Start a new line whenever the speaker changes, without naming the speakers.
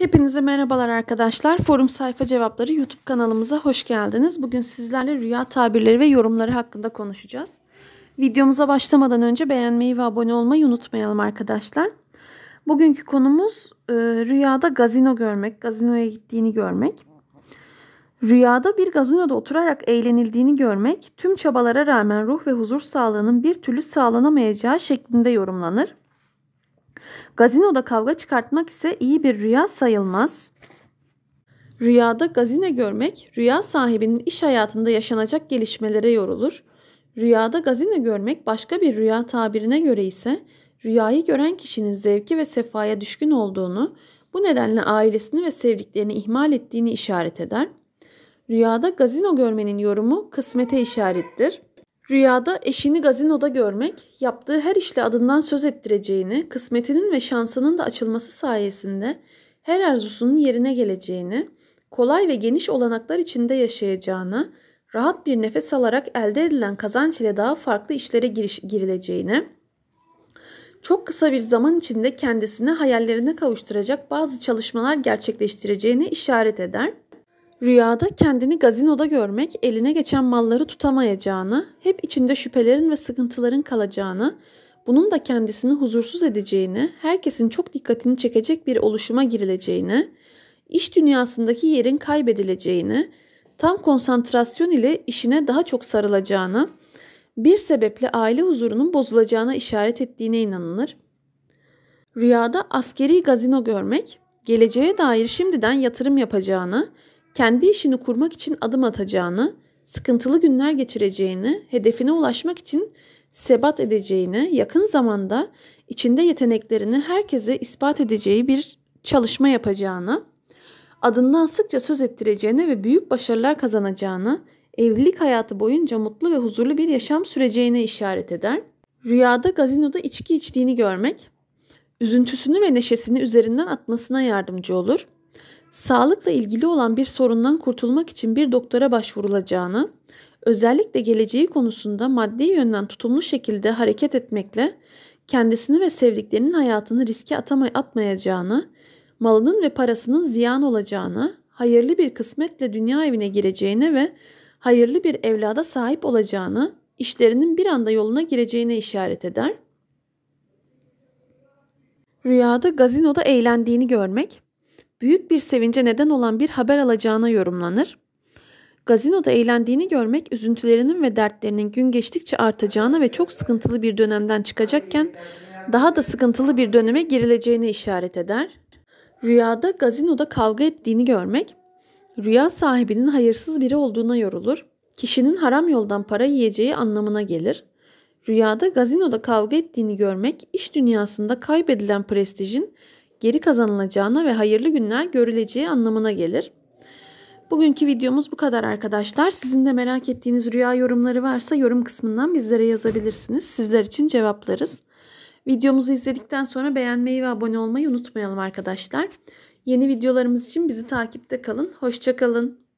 Hepinize merhabalar arkadaşlar. Forum Sayfa Cevapları YouTube kanalımıza hoş geldiniz. Bugün sizlerle rüya tabirleri ve yorumları hakkında konuşacağız. Videomuza başlamadan önce beğenmeyi ve abone olmayı unutmayalım arkadaşlar. Bugünkü konumuz e, rüyada gazino görmek, gazinoya gittiğini görmek. Rüyada bir gazinoda oturarak eğlenildiğini görmek, tüm çabalara rağmen ruh ve huzur sağlığının bir türlü sağlanamayacağı şeklinde yorumlanır. Gazinoda kavga çıkartmak ise iyi bir rüya sayılmaz. Rüyada gazine görmek, rüya sahibinin iş hayatında yaşanacak gelişmelere yorulur. Rüyada gazine görmek başka bir rüya tabirine göre ise rüyayı gören kişinin zevki ve sefaya düşkün olduğunu, bu nedenle ailesini ve sevdiklerini ihmal ettiğini işaret eder. Rüyada gazino görmenin yorumu kısmete işarettir. Rüyada eşini gazinoda görmek, yaptığı her işle adından söz ettireceğini, kısmetinin ve şansının da açılması sayesinde her arzusunun yerine geleceğini, kolay ve geniş olanaklar içinde yaşayacağını, rahat bir nefes alarak elde edilen kazanç ile daha farklı işlere giriş, girileceğini, çok kısa bir zaman içinde kendisini hayallerine kavuşturacak bazı çalışmalar gerçekleştireceğini işaret eder. Rüyada kendini gazinoda görmek, eline geçen malları tutamayacağını, hep içinde şüphelerin ve sıkıntıların kalacağını, bunun da kendisini huzursuz edeceğini, herkesin çok dikkatini çekecek bir oluşuma girileceğini, iş dünyasındaki yerin kaybedileceğini, tam konsantrasyon ile işine daha çok sarılacağını, bir sebeple aile huzurunun bozulacağına işaret ettiğine inanılır. Rüyada askeri gazino görmek, geleceğe dair şimdiden yatırım yapacağını, kendi işini kurmak için adım atacağını, sıkıntılı günler geçireceğini, hedefine ulaşmak için sebat edeceğini, yakın zamanda içinde yeteneklerini herkese ispat edeceği bir çalışma yapacağını, adından sıkça söz ettireceğini ve büyük başarılar kazanacağını, evlilik hayatı boyunca mutlu ve huzurlu bir yaşam süreceğine işaret eder. Rüyada gazinoda içki içtiğini görmek, üzüntüsünü ve neşesini üzerinden atmasına yardımcı olur sağlıkla ilgili olan bir sorundan kurtulmak için bir doktora başvurulacağını, özellikle geleceği konusunda maddi yönden tutumlu şekilde hareket etmekle kendisini ve sevdiklerinin hayatını riske atama- atmayacağını, malının ve parasının ziyan olacağını, hayırlı bir kısmetle dünya evine gireceğine ve hayırlı bir evlada sahip olacağını, işlerinin bir anda yoluna gireceğine işaret eder. Rüyada gazinoda eğlendiğini görmek, büyük bir sevince neden olan bir haber alacağına yorumlanır. Gazinoda eğlendiğini görmek üzüntülerinin ve dertlerinin gün geçtikçe artacağına ve çok sıkıntılı bir dönemden çıkacakken daha da sıkıntılı bir döneme girileceğine işaret eder. Rüyada gazinoda kavga ettiğini görmek, rüya sahibinin hayırsız biri olduğuna yorulur. Kişinin haram yoldan para yiyeceği anlamına gelir. Rüyada gazinoda kavga ettiğini görmek, iş dünyasında kaybedilen prestijin geri kazanılacağına ve hayırlı günler görüleceği anlamına gelir. Bugünkü videomuz bu kadar arkadaşlar. Sizin de merak ettiğiniz rüya yorumları varsa yorum kısmından bizlere yazabilirsiniz. Sizler için cevaplarız. Videomuzu izledikten sonra beğenmeyi ve abone olmayı unutmayalım arkadaşlar. Yeni videolarımız için bizi takipte kalın. Hoşçakalın.